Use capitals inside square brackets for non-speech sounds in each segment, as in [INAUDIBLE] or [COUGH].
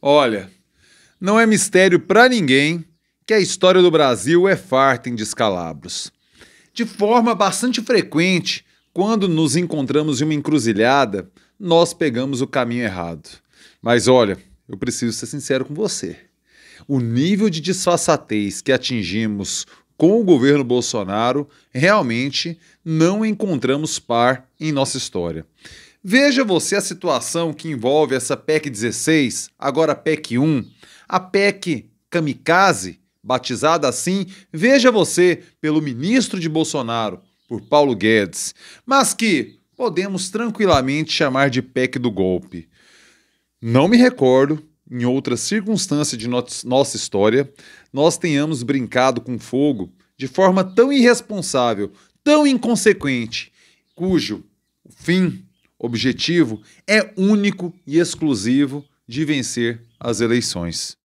Olha, não é mistério para ninguém que a história do Brasil é farta em descalabros. De forma bastante frequente, quando nos encontramos em uma encruzilhada, nós pegamos o caminho errado. Mas olha, eu preciso ser sincero com você. O nível de disfarçatez que atingimos com o governo Bolsonaro realmente não encontramos par em nossa história. Veja você a situação que envolve essa PEC 16, agora PEC 1, a PEC kamikaze, batizada assim, veja você, pelo ministro de Bolsonaro, por Paulo Guedes, mas que podemos tranquilamente chamar de PEC do golpe. Não me recordo, em outra circunstância de nossa história, nós tenhamos brincado com fogo de forma tão irresponsável, tão inconsequente, cujo fim objetivo é único e exclusivo de vencer as eleições.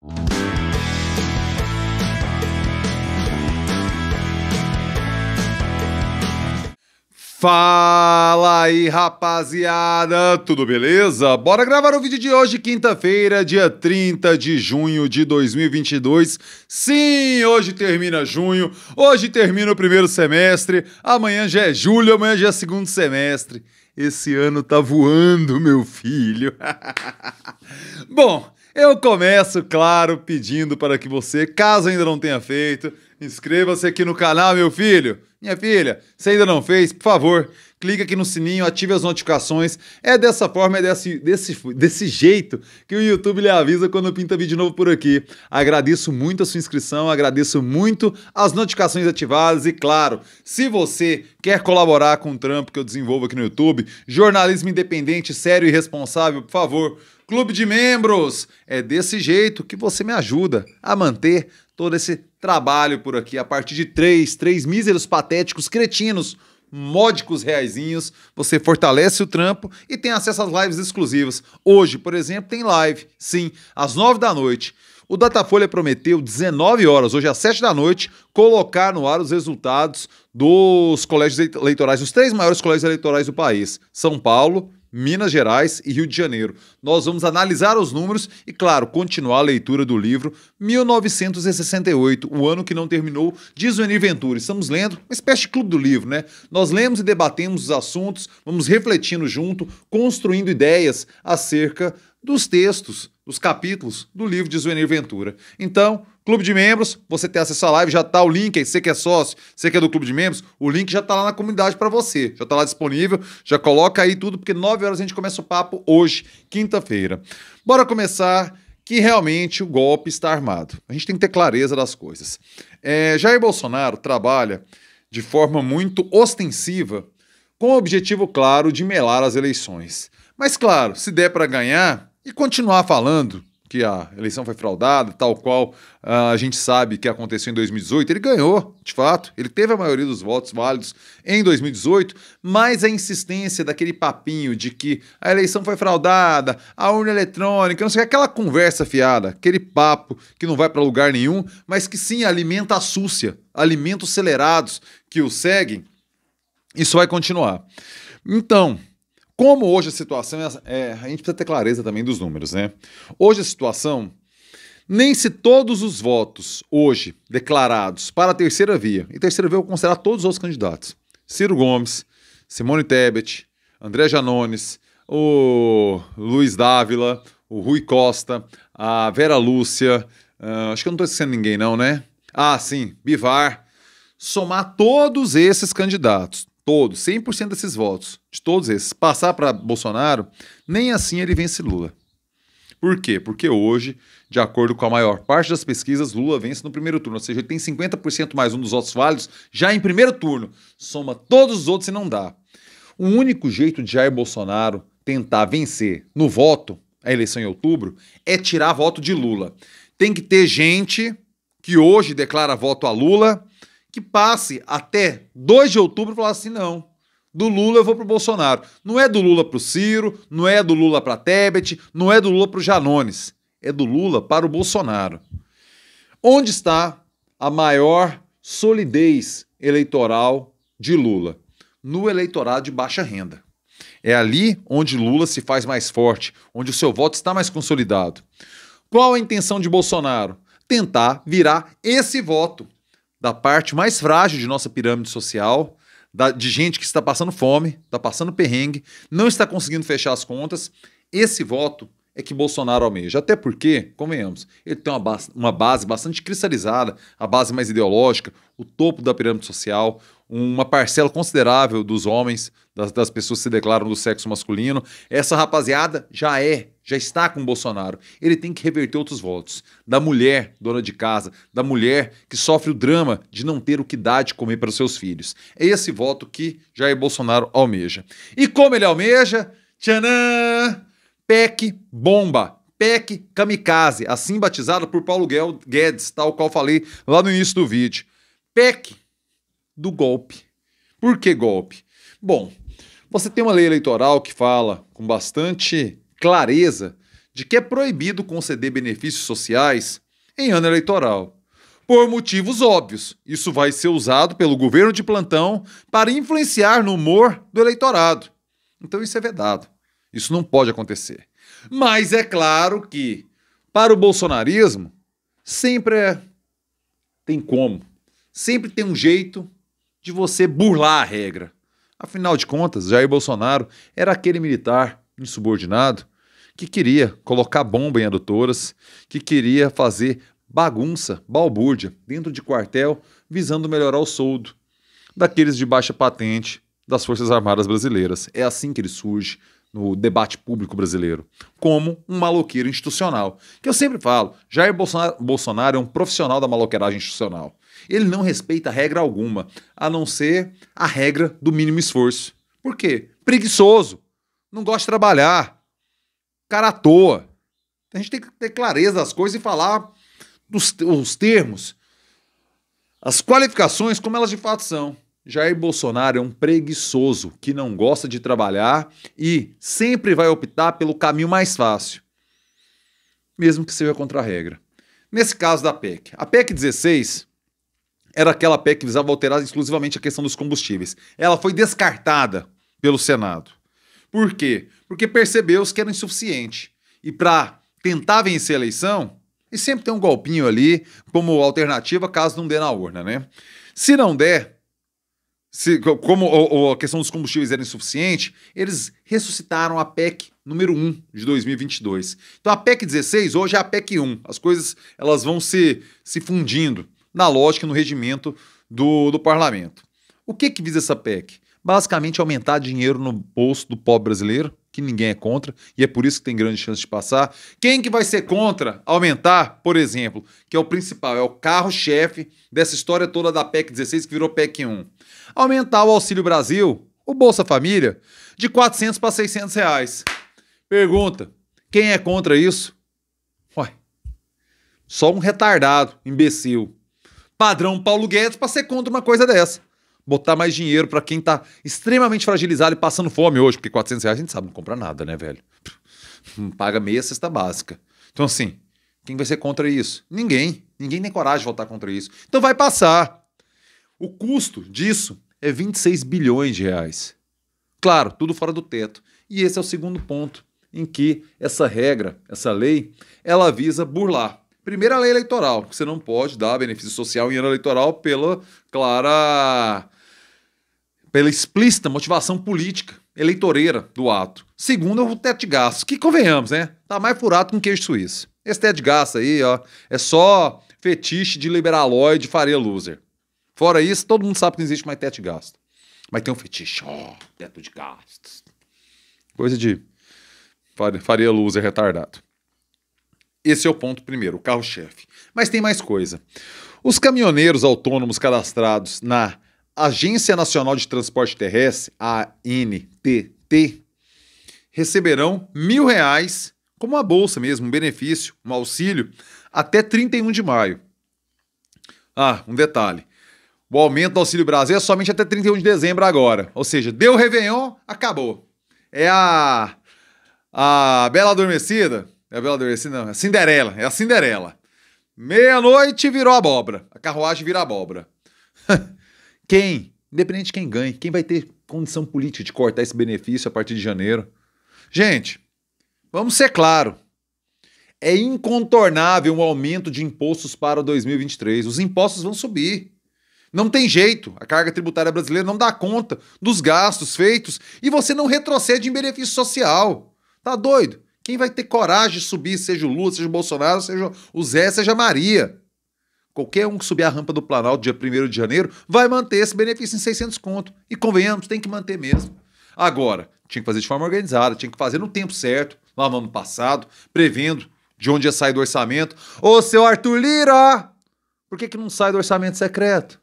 Fala aí, rapaziada! Tudo beleza? Bora gravar o vídeo de hoje, quinta-feira, dia 30 de junho de 2022. Sim, hoje termina junho, hoje termina o primeiro semestre, amanhã já é julho, amanhã já é segundo semestre. Esse ano tá voando, meu filho. [LAUGHS] Bom, eu começo, claro, pedindo para que você, caso ainda não tenha feito, Inscreva-se aqui no canal, meu filho. Minha filha, se ainda não fez, por favor, clica aqui no sininho, ative as notificações. É dessa forma, é desse, desse, desse jeito que o YouTube lhe avisa quando pinta vídeo novo por aqui. Agradeço muito a sua inscrição, agradeço muito as notificações ativadas e, claro, se você quer colaborar com o trampo que eu desenvolvo aqui no YouTube, jornalismo independente, sério e responsável, por favor, clube de membros. É desse jeito que você me ajuda a manter todo esse Trabalho por aqui a partir de três, três míseros, patéticos, cretinos, módicos reaisinhos. Você fortalece o trampo e tem acesso às lives exclusivas. Hoje, por exemplo, tem live, sim, às nove da noite. O Datafolha prometeu 19 horas, hoje às 7 da noite, colocar no ar os resultados dos colégios eleitorais, os três maiores colégios eleitorais do país: São Paulo, Minas Gerais e Rio de Janeiro. Nós vamos analisar os números e, claro, continuar a leitura do livro 1968, o ano que não terminou, diz o Enir Ventura. Estamos lendo uma espécie de clube do livro, né? Nós lemos e debatemos os assuntos, vamos refletindo junto, construindo ideias acerca dos textos, dos capítulos do livro de Zuenir Ventura. Então, Clube de membros, você tem acesso à live, já tá o link aí, você que é sócio, você que é do clube de membros, o link já tá lá na comunidade para você, já tá lá disponível, já coloca aí tudo, porque 9 horas a gente começa o papo hoje, quinta-feira. Bora começar que realmente o golpe está armado. A gente tem que ter clareza das coisas. É, Jair Bolsonaro trabalha de forma muito ostensiva com o objetivo claro de melar as eleições. Mas claro, se der para ganhar e continuar falando que a eleição foi fraudada, tal qual ah, a gente sabe que aconteceu em 2018. Ele ganhou, de fato, ele teve a maioria dos votos válidos em 2018, mas a insistência daquele papinho de que a eleição foi fraudada, a urna eletrônica, não sei aquela conversa fiada, aquele papo que não vai para lugar nenhum, mas que sim alimenta a súcia, alimenta os acelerados que o seguem, isso vai continuar. Então, como hoje a situação é, é, a gente precisa ter clareza também dos números, né? Hoje a situação nem se todos os votos hoje declarados para a terceira via, e terceira via eu vou considerar todos os outros candidatos: Ciro Gomes, Simone Tebet, André Janones, o Luiz Dávila, o Rui Costa, a Vera Lúcia, uh, acho que eu não estou esquecendo ninguém, não, né? Ah, sim, Bivar. Somar todos esses candidatos todos, 100% desses votos, de todos esses, passar para Bolsonaro, nem assim ele vence Lula. Por quê? Porque hoje, de acordo com a maior parte das pesquisas, Lula vence no primeiro turno. Ou seja, ele tem 50% mais um dos votos válidos já em primeiro turno. Soma todos os outros e não dá. O único jeito de Jair Bolsonaro tentar vencer no voto, a eleição em outubro, é tirar voto de Lula. Tem que ter gente que hoje declara voto a Lula que passe até 2 de outubro e falar assim: não, do Lula eu vou pro Bolsonaro. Não é do Lula pro Ciro, não é do Lula para Tebet, não é do Lula pro Janones. É do Lula para o Bolsonaro. Onde está a maior solidez eleitoral de Lula? No eleitorado de baixa renda. É ali onde Lula se faz mais forte, onde o seu voto está mais consolidado. Qual a intenção de Bolsonaro? Tentar virar esse voto da parte mais frágil de nossa pirâmide social, da, de gente que está passando fome, está passando perrengue, não está conseguindo fechar as contas. Esse voto é que Bolsonaro almeja. Até porque, convenhamos, ele tem uma base, uma base bastante cristalizada, a base mais ideológica, o topo da pirâmide social, uma parcela considerável dos homens, das, das pessoas que se declaram do sexo masculino. Essa rapaziada já é já está com Bolsonaro. Ele tem que reverter outros votos. Da mulher dona de casa, da mulher que sofre o drama de não ter o que dar de comer para os seus filhos. É esse voto que Jair Bolsonaro almeja. E como ele almeja? Tchanã! PEC bomba. PEC kamikaze, assim batizado por Paulo Guedes, tal qual falei lá no início do vídeo. PEC do golpe. Por que golpe? Bom, você tem uma lei eleitoral que fala com bastante clareza de que é proibido conceder benefícios sociais em ano eleitoral. Por motivos óbvios, isso vai ser usado pelo governo de plantão para influenciar no humor do eleitorado. Então isso é vedado. Isso não pode acontecer. Mas é claro que, para o bolsonarismo, sempre é... tem como. Sempre tem um jeito de você burlar a regra. Afinal de contas, Jair Bolsonaro era aquele militar insubordinado que queria colocar bomba em adutoras, que queria fazer bagunça, balbúrdia dentro de quartel, visando melhorar o soldo daqueles de baixa patente das Forças Armadas Brasileiras. É assim que ele surge no debate público brasileiro, como um maloqueiro institucional. Que eu sempre falo, Jair Bolsonaro, é um profissional da maloqueiragem institucional. Ele não respeita regra alguma, a não ser a regra do mínimo esforço. Por quê? Preguiçoso, não gosta de trabalhar, cara à toa. A gente tem que ter clareza das coisas e falar dos os termos. As qualificações, como elas de fato são. Jair Bolsonaro é um preguiçoso que não gosta de trabalhar e sempre vai optar pelo caminho mais fácil, mesmo que seja contra a regra. Nesse caso da PEC, a PEC 16 era aquela PEC que visava alterar exclusivamente a questão dos combustíveis. Ela foi descartada pelo Senado. Por quê? Porque percebeu que era insuficiente. E para tentar vencer a eleição, e sempre tem um golpinho ali como alternativa caso não dê na urna, né? Se não der, se, como ou, ou a questão dos combustíveis era insuficiente, eles ressuscitaram a PEC número 1 de 2022. Então a PEC 16 hoje é a PEC 1. As coisas elas vão se, se fundindo na lógica e no regimento do, do parlamento. O que que visa essa PEC? basicamente aumentar dinheiro no bolso do pobre brasileiro, que ninguém é contra, e é por isso que tem grande chance de passar. Quem que vai ser contra aumentar, por exemplo, que é o principal, é o carro-chefe dessa história toda da PEC 16 que virou PEC 1. Aumentar o Auxílio Brasil, o Bolsa Família, de 400 para 600 reais. Pergunta, quem é contra isso? Ué, só um retardado, imbecil. Padrão Paulo Guedes para ser contra uma coisa dessa botar mais dinheiro para quem tá extremamente fragilizado e passando fome hoje, porque 400 reais a gente sabe, não compra nada, né, velho? Paga meia cesta básica. Então, assim, quem vai ser contra isso? Ninguém. Ninguém tem coragem de votar contra isso. Então vai passar. O custo disso é 26 bilhões de reais. Claro, tudo fora do teto. E esse é o segundo ponto em que essa regra, essa lei, ela visa burlar. Primeira lei eleitoral, que você não pode dar benefício social em ano eleitoral pela clara pela explícita motivação política, eleitoreira do ato. Segundo, é o teto de gastos, que convenhamos, né? Tá mais furado um queijo suíço. Esse teto de gastos aí, ó, é só fetiche de liberaloide Faria Loser. Fora isso, todo mundo sabe que não existe mais teto de gastos. Mas tem um fetiche, ó, teto de gastos. Coisa de Faria Loser retardado. Esse é o ponto primeiro, o carro-chefe. Mas tem mais coisa. Os caminhoneiros autônomos cadastrados na Agência Nacional de Transporte Terrestre, ANTT, receberão mil reais, como uma bolsa mesmo, um benefício, um auxílio, até 31 de maio. Ah, um detalhe. O aumento do Auxílio Brasil é somente até 31 de dezembro agora. Ou seja, deu o Réveillon, acabou. É a. A Bela Adormecida. É a Bela Adormecida, não. É a Cinderela. É a Cinderela. Meia-noite virou abóbora. A carruagem vira abóbora. [LAUGHS] Quem? Independente de quem ganhe, quem vai ter condição política de cortar esse benefício a partir de janeiro? Gente, vamos ser claro. É incontornável um aumento de impostos para 2023. Os impostos vão subir. Não tem jeito. A carga tributária brasileira não dá conta dos gastos feitos e você não retrocede em benefício social. Tá doido? Quem vai ter coragem de subir, seja o Lula, seja o Bolsonaro, seja o Zé, seja a Maria? Qualquer um que subir a rampa do Planalto dia 1 de janeiro vai manter esse benefício em 600 conto. E convenhamos, tem que manter mesmo. Agora, tinha que fazer de forma organizada, tinha que fazer no tempo certo, lá no ano passado, prevendo de onde ia sair do orçamento. Ô, seu Arthur Lira! Por que, que não sai do orçamento secreto?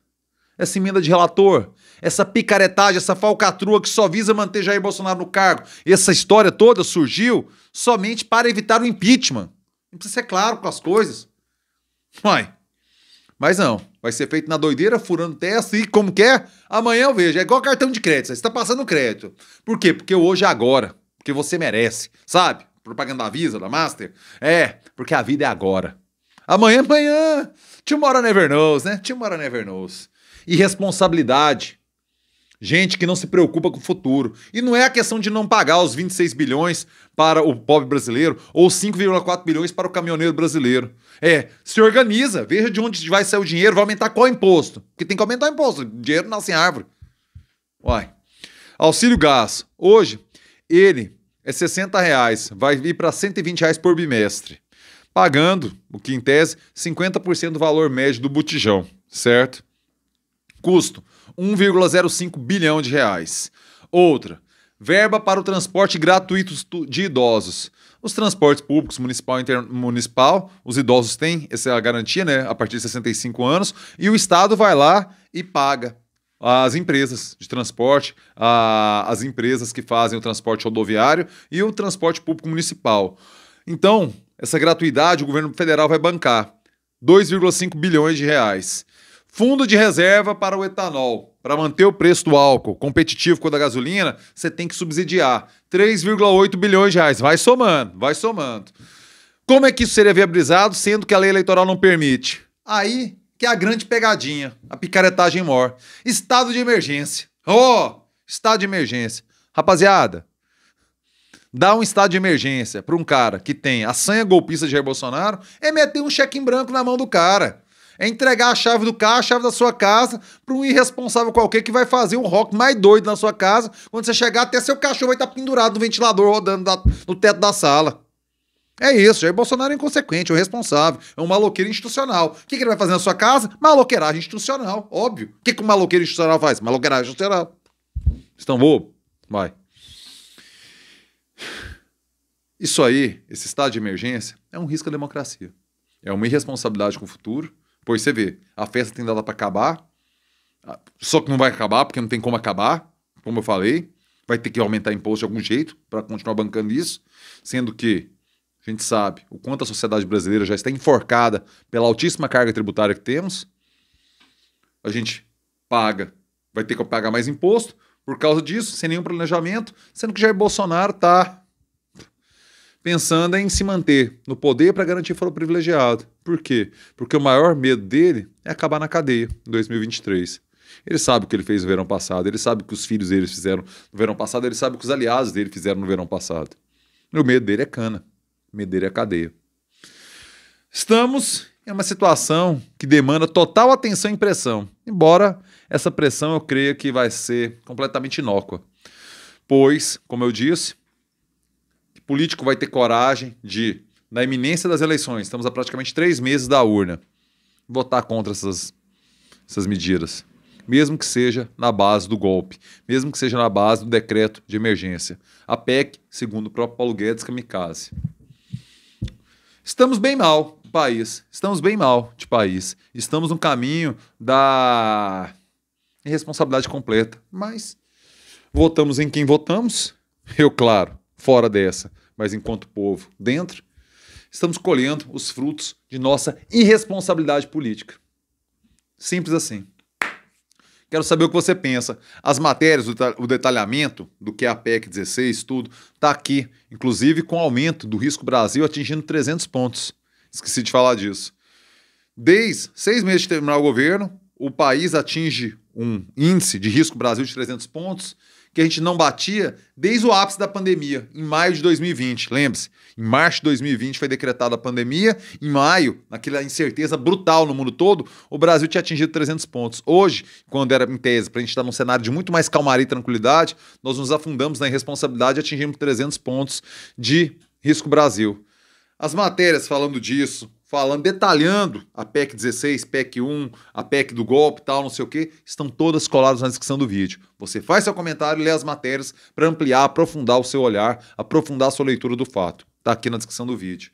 Essa emenda de relator, essa picaretagem, essa falcatrua que só visa manter Jair Bolsonaro no cargo. Essa história toda surgiu somente para evitar o impeachment. Não precisa ser claro com as coisas. Mãe, mas não, vai ser feito na doideira, furando testa e como quer, é, amanhã eu vejo. É igual cartão de crédito, você está passando crédito. Por quê? Porque hoje é agora, porque você merece, sabe? Propaganda da Visa, da Master. É, porque a vida é agora. Amanhã, é amanhã. Tomorrow never knows, né? Tomorrow never knows. E responsabilidade gente que não se preocupa com o futuro. E não é a questão de não pagar os 26 bilhões para o pobre brasileiro ou 5,4 bilhões para o caminhoneiro brasileiro. É, se organiza, veja de onde vai sair o dinheiro, vai aumentar qual imposto. Porque tem que aumentar o imposto, o dinheiro nasce em árvore. Uai. Auxílio gás. Hoje, ele é 60 reais, vai vir para 120 reais por bimestre. Pagando, o que em tese, 50% do valor médio do botijão, certo? Custo, 1,05 bilhão de reais. Outra, verba para o transporte gratuito de idosos. Os transportes públicos municipal inter, municipal, os idosos têm essa garantia, né, a partir de 65 anos, e o estado vai lá e paga as empresas de transporte, a, as empresas que fazem o transporte rodoviário e o transporte público municipal. Então, essa gratuidade o governo federal vai bancar 2,5 bilhões de reais. Fundo de reserva para o etanol. Para manter o preço do álcool competitivo com o da gasolina, você tem que subsidiar. 3,8 bilhões de reais. Vai somando, vai somando. Como é que isso seria viabilizado, sendo que a lei eleitoral não permite? Aí que é a grande pegadinha, a picaretagem maior. Estado de emergência. Oh, estado de emergência. Rapaziada, dá um estado de emergência para um cara que tem a sanha golpista de Jair Bolsonaro é meter um cheque em branco na mão do cara é entregar a chave do carro, a chave da sua casa, para um irresponsável qualquer que vai fazer um rock mais doido na sua casa. Quando você chegar, até seu cachorro vai estar tá pendurado no ventilador rodando da, no teto da sala. É isso, Jair Bolsonaro é inconsequente, é responsável, é um maloqueiro institucional. O que, que ele vai fazer na sua casa? Maloqueiragem institucional, óbvio. O que, que o um maloqueiro institucional faz? Maloqueiragem institucional. Estão bobo? Vai. Isso aí, esse estado de emergência, é um risco à democracia. É uma irresponsabilidade com o futuro Pois você vê, a festa tem dado para acabar, só que não vai acabar, porque não tem como acabar, como eu falei. Vai ter que aumentar imposto de algum jeito para continuar bancando isso, sendo que a gente sabe o quanto a sociedade brasileira já está enforcada pela altíssima carga tributária que temos. A gente paga, vai ter que pagar mais imposto por causa disso, sem nenhum planejamento, sendo que Jair Bolsonaro está pensando em se manter no poder para garantir foro privilegiado. Por quê? Porque o maior medo dele é acabar na cadeia em 2023. Ele sabe o que ele fez no verão passado, ele sabe o que os filhos dele fizeram no verão passado, ele sabe o que os aliados dele fizeram no verão passado. E o medo dele é cana, o medo dele é cadeia. Estamos em uma situação que demanda total atenção e pressão, embora essa pressão eu creia que vai ser completamente inócua. Pois, como eu disse, político vai ter coragem de na iminência das eleições, estamos a praticamente três meses da urna, votar contra essas, essas medidas. Mesmo que seja na base do golpe, mesmo que seja na base do decreto de emergência. A PEC, segundo o próprio Paulo Guedes é Kamikaze. Estamos bem mal, país. Estamos bem mal de país. Estamos no caminho da irresponsabilidade completa. Mas votamos em quem votamos. Eu, claro, fora dessa, mas enquanto povo dentro estamos colhendo os frutos de nossa irresponsabilidade política. Simples assim. Quero saber o que você pensa. As matérias, o detalhamento do que é a PEC 16, tudo, está aqui, inclusive com o aumento do risco Brasil atingindo 300 pontos. Esqueci de falar disso. Desde seis meses de terminar o governo, o país atinge um índice de risco Brasil de 300 pontos que a gente não batia desde o ápice da pandemia, em maio de 2020. Lembre-se, em março de 2020 foi decretada a pandemia, em maio, naquela incerteza brutal no mundo todo, o Brasil tinha atingido 300 pontos. Hoje, quando era em tese, para a gente estar tá num cenário de muito mais calmaria e tranquilidade, nós nos afundamos na irresponsabilidade e atingimos 300 pontos de risco Brasil. As matérias falando disso, falando, detalhando a PEC 16, PEC 1, a PEC do golpe, tal, não sei o que, estão todas coladas na descrição do vídeo. Você faz seu comentário e lê as matérias para ampliar, aprofundar o seu olhar, aprofundar a sua leitura do fato. Tá aqui na descrição do vídeo.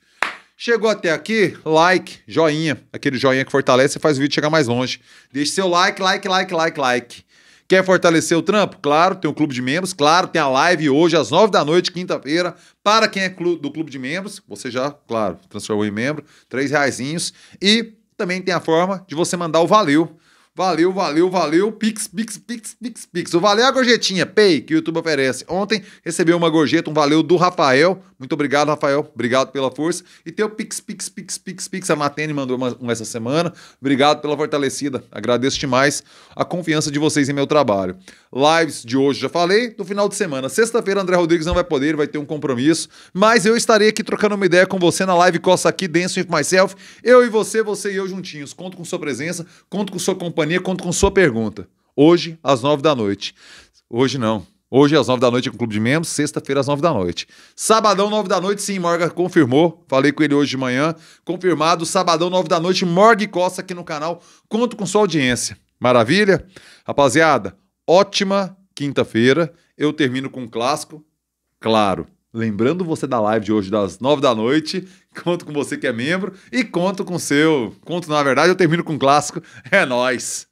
Chegou até aqui, like, joinha, aquele joinha que fortalece e faz o vídeo chegar mais longe. Deixe seu like, like, like, like, like. Quer fortalecer o trampo? Claro, tem o clube de membros, claro, tem a live hoje às 9 da noite, quinta-feira, para quem é do clube de membros, você já, claro, transformou em membro, três reaisinhos e também tem a forma de você mandar o valeu Valeu, valeu, valeu. Pix, pix, pix, pix, pix. O valeu é a gorjetinha, Pay, que o YouTube oferece. Ontem recebeu uma gorjeta, um valeu do Rafael. Muito obrigado, Rafael. Obrigado pela força. E teu pix, pix, pix, pix, pix. A Matene mandou uma, uma essa semana. Obrigado pela fortalecida. Agradeço demais a confiança de vocês em meu trabalho lives de hoje, já falei, do final de semana. Sexta-feira, André Rodrigues não vai poder, vai ter um compromisso, mas eu estarei aqui trocando uma ideia com você na live Costa aqui, Dance With Myself, eu e você, você e eu juntinhos. Conto com sua presença, conto com sua companhia, conto com sua pergunta. Hoje, às nove da noite. Hoje não. Hoje, às 9 da noite, é com o Clube de Membros. Sexta-feira, às 9 da noite. Sabadão, 9 da noite, sim, Morgan confirmou. Falei com ele hoje de manhã. Confirmado, sabadão, 9 da noite, Morgan Costa aqui no canal. Conto com sua audiência. Maravilha? Rapaziada, ótima quinta-feira. Eu termino com um clássico, claro. Lembrando você da live de hoje das nove da noite. Conto com você que é membro e conto com seu. Conto, na verdade, eu termino com um clássico. É nós.